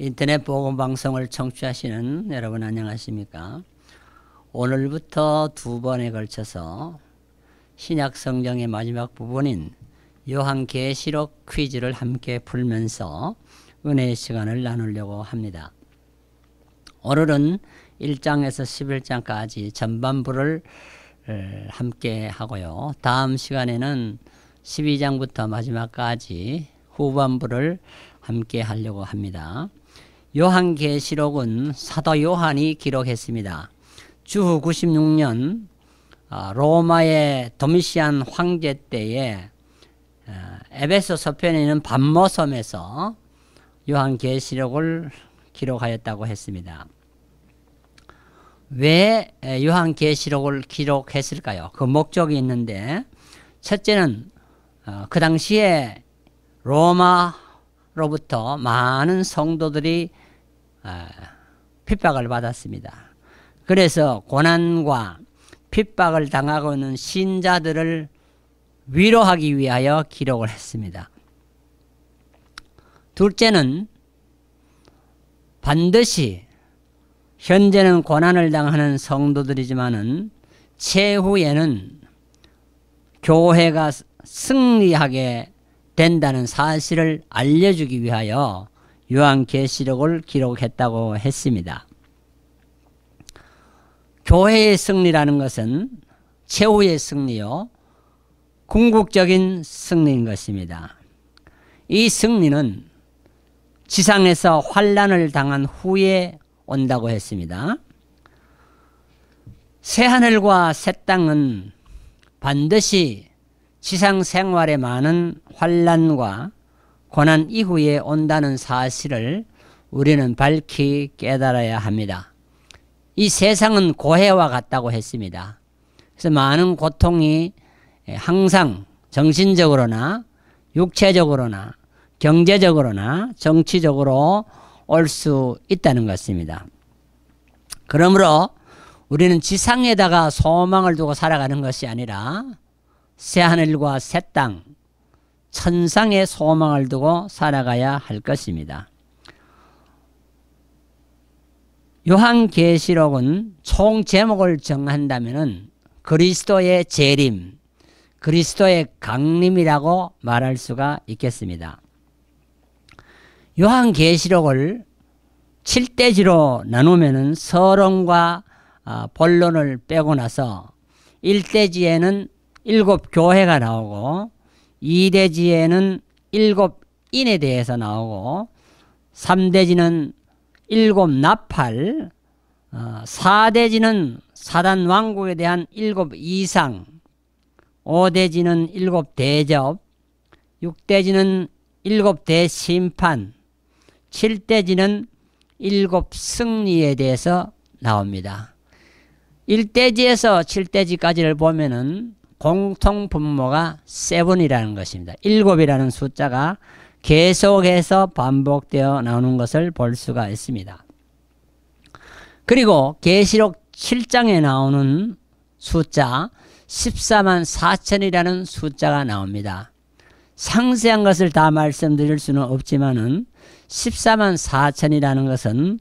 인터넷 보건 방송을 청취하시는 여러분 안녕하십니까? 오늘부터 두 번에 걸쳐서 신약 성경의 마지막 부분인 요한계시록 퀴즈를 함께 풀면서 은혜의 시간을 나누려고 합니다. 오늘은 1장에서 11장까지 전반부를 함께 하고요. 다음 시간에는 12장부터 마지막까지 후반부를 함께 하려고 합니다. 요한계시록은 사도 요한이 기록했습니다. 주후 96년 아, 로마의 도미시안 황제 때에 아, 에베소 서편에 있는 반모섬에서 요한계시록을 기록하였다고 했습니다. 왜 요한계시록을 기록했을까요? 그 목적이 있는데 첫째는 어, 그 당시에 로마로부터 많은 성도들이 아, 핍박을 받았습니다. 그래서 고난과 핍박을 당하고 있는 신자들을 위로하기 위하여 기록을 했습니다. 둘째는 반드시 현재는 고난을 당하는 성도들이지만은 최후에는 교회가 승리하게 된다는 사실을 알려주기 위하여 요한계시록을 기록했다고 했습니다. 교회의 승리라는 것은 최후의 승리요 궁극적인 승리인 것입니다. 이 승리는 지상에서 환란을 당한 후에 온다고 했습니다. 새하늘과 새 땅은 반드시 지상 생활에 많은 환란과 고난 이후에 온다는 사실을 우리는 밝히 깨달아야 합니다. 이 세상은 고해와 같다고 했습니다. 그래서 많은 고통이 예, 항상 정신적으로나 육체적으로나 경제적으로나 정치적으로 올 수 있다는 것입니다. 그러므로 우리는 지상에다가 소망을 두고 살아가는 것이 아니라 새하늘과 새 땅, 천상의 소망을 두고 살아가야 할 것입니다. 요한계시록은 총 제목을 정한다면 그리스도의 재림, 그리스도의 강림이라고 말할 수가 있겠습니다. 요한계시록을 7대지로 나누면 서론과 아, 본론을 빼고 나서 1대지에는 7교회가 나오고 2대지에는 7 인에 대해서 나오고 3대지는 7 나팔 4대지는 어, 사단 왕국에 대한 7 이상 5대지는 7 대접 6대지는 7 대심판 7대지는 7 승리에 대해서 나옵니다. 1대지에서 7대지까지를 보면은 공통분모가 7이라는 것입니다. 7이라는 숫자가 계속해서 반복되어 나오는 것을 볼 수가 있습니다. 그리고 계시록 7장에 나오는 숫자 14만 4천이라는 숫자가 나옵니다. 상세한 것을 다 말씀드릴 수는 없지만은 14만 4천이라는 것은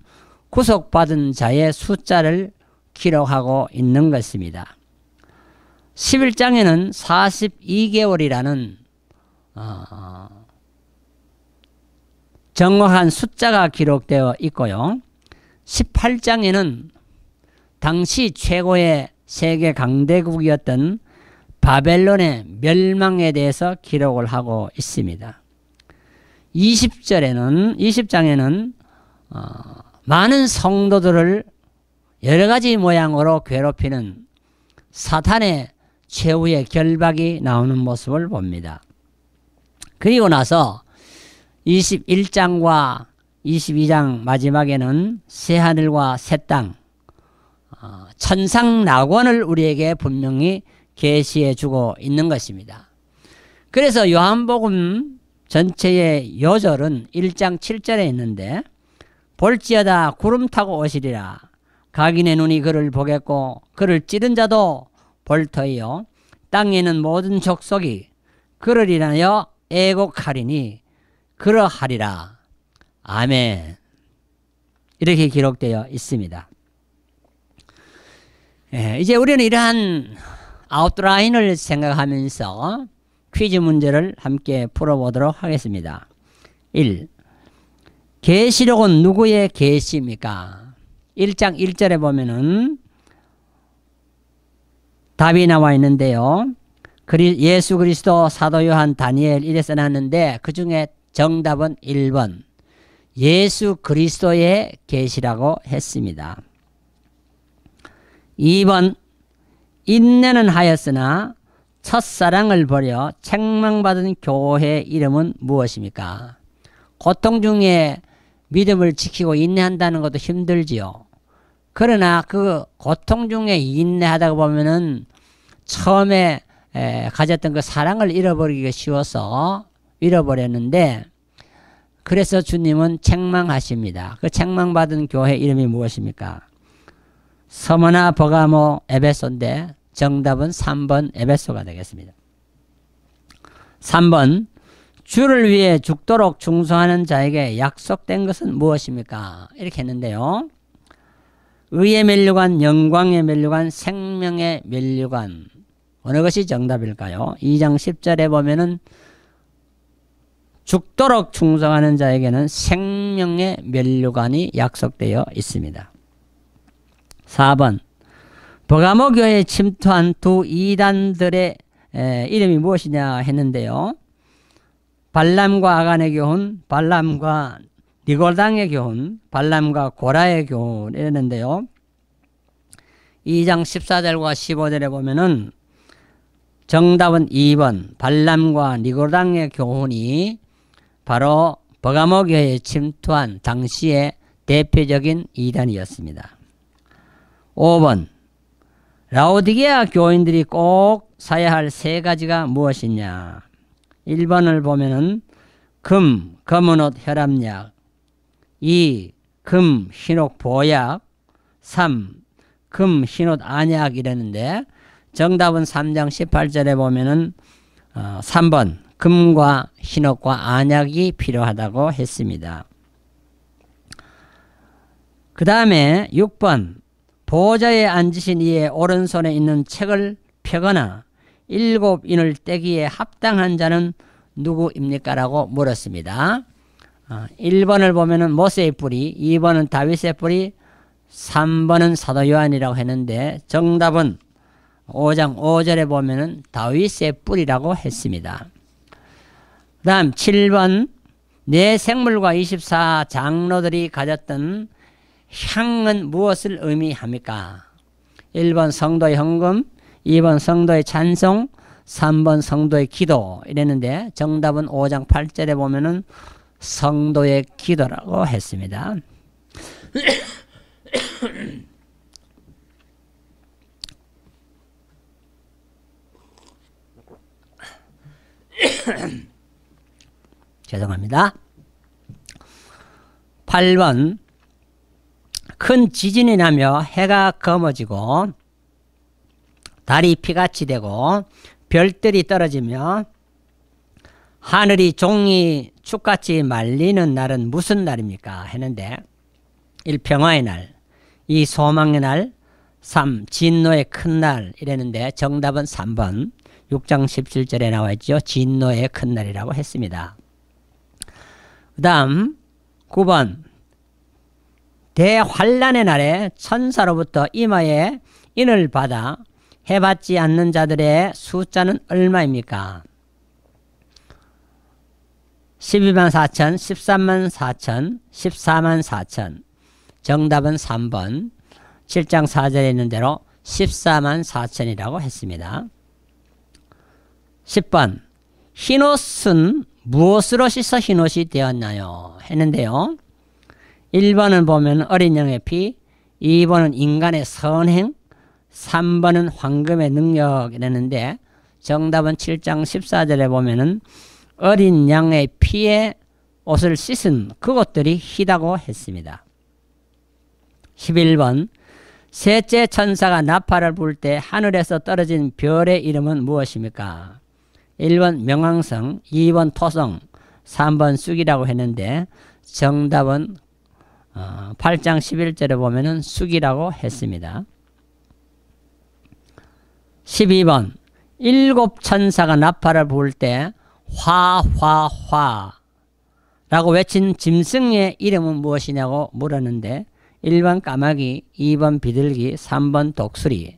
구속받은 자의 숫자를 기록하고 있는 것입니다. 11장에는 42개월이라는 어, 정확한 숫자가 기록되어 있고요. 18장에는 당시 최고의 세계 강대국이었던 바벨론의 멸망에 대해서 기록을 하고 있습니다. 20절에는 20장에는 어, 많은 성도들을 여러 가지 모양으로 괴롭히는 사탄의 최후의 결박이 나오는 모습을 봅니다. 그리고 나서 21장과 22장 마지막에는 새하늘과 새 땅, 어, 천상 낙원을 우리에게 분명히 계시해 주고 있는 것입니다. 그래서 요한복음 전체의 요절은 1장 7절에 있는데 볼지어다 구름 타고 오시리라 각인의 눈이 그를 보겠고 그를 찌른 자도 벌터이요 땅에 는 모든 족속이 그를 인하여 애곡하리니 그러하리라 아멘 이렇게 기록되어 있습니다 예, 이제 우리는 이러한 아웃라인을 생각하면서 퀴즈 문제를 함께 풀어보도록 하겠습니다 1. 계시록은 누구의 계시입니까? 1장 1절에 보면은 답이 나와 있는데요. 그리, 예수 그리스도 사도 요한 다니엘 이래 써놨는데 그 중에 정답은 1번 예수 그리스도의 계시라고 했습니다. 2번 인내는 하였으나 첫사랑을 버려 책망받은 교회 이름은 무엇입니까? 고통 중에 믿음을 지키고 인내한다는 것도 힘들지요. 그러나 그 고통 중에 인내하다 보면은 처음에 에, 가졌던 그 사랑을 잃어버리기가 쉬워서 잃어버렸는데 그래서 주님은 책망하십니다. 그 책망받은 교회 이름이 무엇입니까? 서머나 버가모 에베소인데 정답은 3번 에베소가 되겠습니다. 3번 주를 위해 죽도록 중소하는 자에게 약속된 것은 무엇입니까? 이렇게 했는데요. 의의 면류관, 영광의 면류관, 생명의 면류관 어느 것이 정답일까요? 2장 10절에 보면은 죽도록 충성하는 자에게는 생명의 면류관이 약속되어 있습니다. 4번 버가모 교회에 침투한 두 이단들의 에, 이름이 무엇이냐 했는데요. 발람과 아간의 교훈, 발람과 니골당의 교훈, 발람과 고라의 교훈 이랬는데요. 2장 14절과 15절에 보면은 정답은 2번 발람과 니골당의 교훈이 바로 버가모교에 침투한 당시의 대표적인 이단이었습니다. 5번 라오디게아 교인들이 꼭 사야 할 세 가지가 무엇이냐 1번을 보면은 금, 검은 옷, 혈압약 2. 금, 흰옥, 보약 3. 금, 흰옷, 안약 이랬는데 정답은 3장 18절에 보면은 어, 3번 금과 흰옥과 안약이 필요하다고 했습니다. 그 다음에 6번 보좌에 앉으신 이의 오른손에 있는 책을 펴거나 일곱 인을 떼기에 합당한 자는 누구입니까? 라고 물었습니다. 1번을 어, 보면은 모세의 뿌리, 2번은 다윗의 뿌리, 3번은 사도 요한이라고 했는데 정답은 5장 5절에 보면은 다윗의 뿌리라고 했습니다. 그 다음 7번 내 생물과 24 장로들이 가졌던 향은 무엇을 의미합니까? 1번 성도의 헌금, 2번 성도의 찬송, 3번 성도의 기도 이랬는데 정답은 5장 8절에 보면은 성도의 기도라고 했습니다. 죄송합니다. 8번 큰 지진이 나며 해가 검어지고 달이 피같이 되고 별들이 떨어지며 하늘이 종이 축같이 말리는 날은 무슨 날입니까? 했는데 1. 평화의 날 2. 소망의 날 3. 진노의 큰 날 이랬는데 정답은 3번 6장 17절에 나와 있죠. 진노의 큰 날이라고 했습니다. 그 다음 9번 대환란의 날에 천사로부터 이마에 인을 받아 해받지 않는 자들의 숫자는 얼마입니까? 12만 4천, 13만 4천, 14만 4천. 정답은 3번. 7장 4절에 있는 대로 14만 4천이라고 했습니다. 10번. 흰옷은 무엇으로 씻어 흰옷이 되었나요? 했는데요. 1번은 보면 어린 양의 피, 2번은 인간의 선행, 3번은 황금의 능력이라는데 정답은 7장 14절에 보면은 어린 양의 피에 옷을 씻은 그것들이 희다고 했습니다. 11번 셋째 천사가 나팔을 불 때 하늘에서 떨어진 별의 이름은 무엇입니까? 1번 명왕성, 2번 토성, 3번 쑥이라고 했는데 정답은 8장 어, 11절에 보면 쑥이라고 했습니다. 12번 일곱 천사가 나팔을 불때 화화화 라고 외친 짐승의 이름은 무엇이냐고 물었는데 1번 까마귀, 2번 비둘기, 3번 독수리.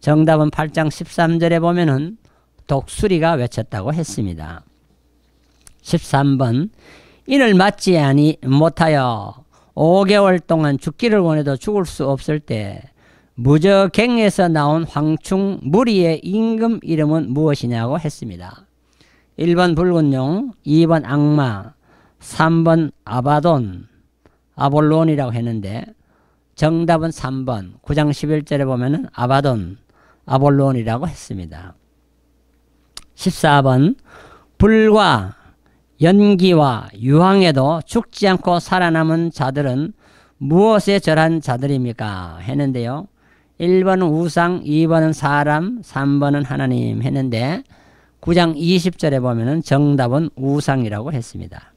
정답은 8장 13절에 보면은 독수리가 외쳤다고 했습니다. 13번 이를 맞지 아니 못하여 5개월 동안 죽기를 원해도 죽을 수 없을 때 무저갱에서 나온 황충 무리의 임금 이름은 무엇이냐고 했습니다. 1번 불군용 2번 악마, 3번 아바돈, 아볼론이라고 했는데 정답은 3번 9장 11절에 보면 아바돈, 아볼론이라고 했습니다. 14번 불과 연기와 유황에도 죽지 않고 살아남은 자들은 무엇에 절한 자들입니까? 했는데요. 1번은 우상, 2번은 사람, 3번은 하나님 했는데 9장 20절에 보면 정답은 우상이라고 했습니다.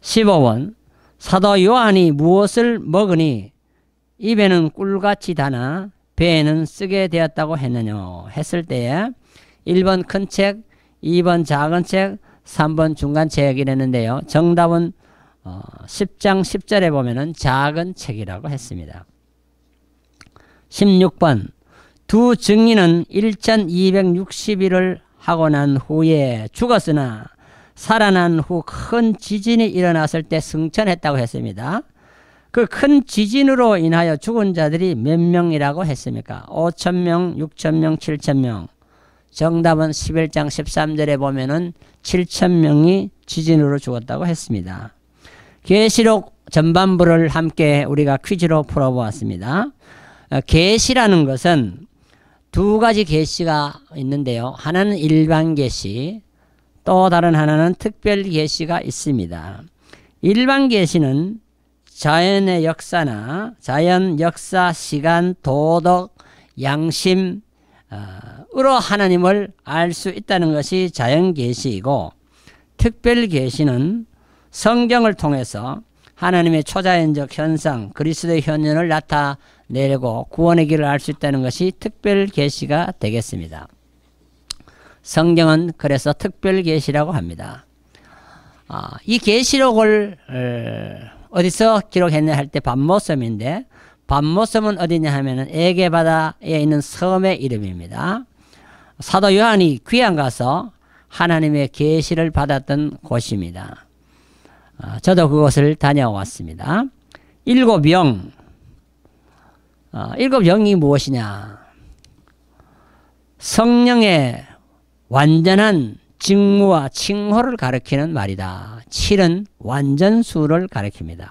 15번 사도 요한이 무엇을 먹으니 입에는 꿀같이 다나 배에는 쓰게 되었다고 했느냐 했을 때에 1번 큰 책, 2번 작은 책, 3번 중간 책이랬는데요. 정답은 어, 10장 10절에 보면 작은 책이라고 했습니다. 16번 두 증인은 1전 261을 하고 난 후에 죽었으나 살아난 후 큰 지진이 일어났을 때 승천했다고 했습니다. 그 큰 지진으로 인하여 죽은 자들이 몇 명이라고 했습니까? 5천 명, 6천 명, 7천 명. 정답은 11장 13절에 보면은 7천 명이 지진으로 죽었다고 했습니다. 계시록 전반부를 함께 우리가 퀴즈로 풀어보았습니다. 어, 계시라는 것은 두 가지 계시가 있는데요. 하나는 일반 계시또 다른 하나는 특별 계시가 있습니다. 일반 개시는 자연의 역사나 자연 역사, 시간, 도덕, 양심, 어, 으로 하나님을 알 수 있다는 것이 자연 계시이고 특별 계시는 성경을 통해서 하나님의 초자연적 현상, 그리스도의 현현을 나타내려고 구원의 길을 알 수 있다는 것이 특별 계시가 되겠습니다. 성경은 그래서 특별 계시라고 합니다. 아, 이 계시록을 어디서 기록했냐 할 때 반모섬인데 반모섬은 어디냐 하면은 에게바다에 있는 섬의 이름입니다. 사도 요한이 귀양 가서 하나님의 계시를 받았던 곳입니다. 아, 저도 그곳을 다녀왔습니다. 일곱 영. 아, 일곱 영이 무엇이냐? 성령의 완전한 직무와 칭호를 가리키는 말이다. 7은 완전수를 가리킵니다.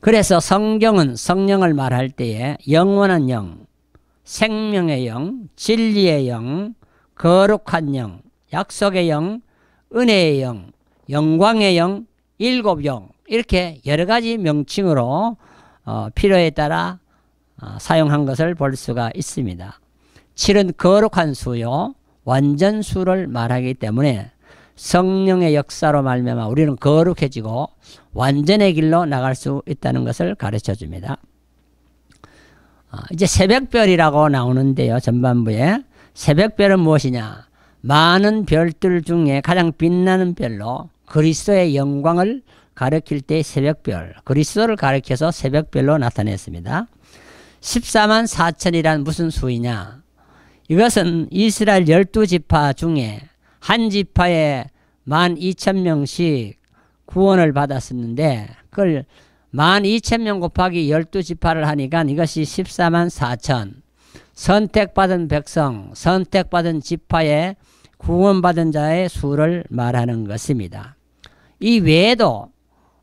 그래서 성경은 성령을 말할 때에 영원한 영, 생명의 영, 진리의 영, 거룩한 영, 약속의 영, 은혜의 영, 영광의 영, 일곱 영 이렇게 여러 가지 명칭으로 어, 필요에 따라 어, 사용한 것을 볼 수가 있습니다. 7은 거룩한 수요, 완전 수를 말하기 때문에 성령의 역사로 말미암아 우리는 거룩해지고 완전의 길로 나갈 수 있다는 것을 가르쳐 줍니다. 어, 이제 새벽별이라고 나오는데요. 전반부에 새벽별은 무엇이냐? 많은 별들 중에 가장 빛나는 별로 그리스도의 영광을 가르킬 때 새벽별, 그리스도를 가르켜서 새벽별로 나타냈습니다. 14만 4천이란 무슨 수이냐? 이것은 이스라엘 12지파 중에 한 지파에 만 2천 명씩 구원을 받았었는데 그걸 만 2천 명 곱하기 12지파를 하니까 이것이 14만 4천 선택받은 백성, 선택받은 지파의 구원받은 자의 수를 말하는 것입니다. 이 외에도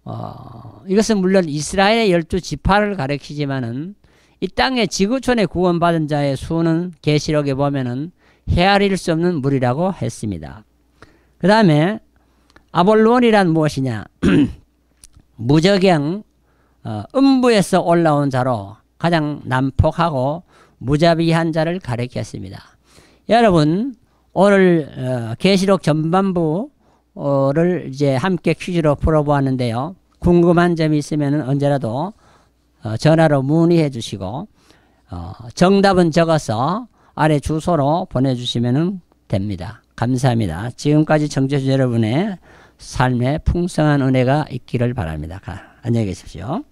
어, 이것은 물론 이스라엘의 열두 지파를 가리키지만은 이 땅의 지구촌에 구원받은 자의 수는 계시록에 보면은 헤아릴 수 없는 물이라고 했습니다. 그 다음에 아볼론이란 무엇이냐? 무적양 어, 음부에서 올라온 자로 가장 난폭하고 무자비한 자를 가리켰습니다. 여러분 오늘 어, 계시록 어, 전반부 를 이제 함께 퀴즈로 풀어보았는데요. 궁금한 점이 있으면 언제라도 어, 전화로 문의해 주시고 어, 정답은 적어서 아래 주소로 보내주시면 됩니다. 감사합니다. 지금까지 청취자 여러분의 삶에 풍성한 은혜가 있기를 바랍니다. 안녕히 계십시오.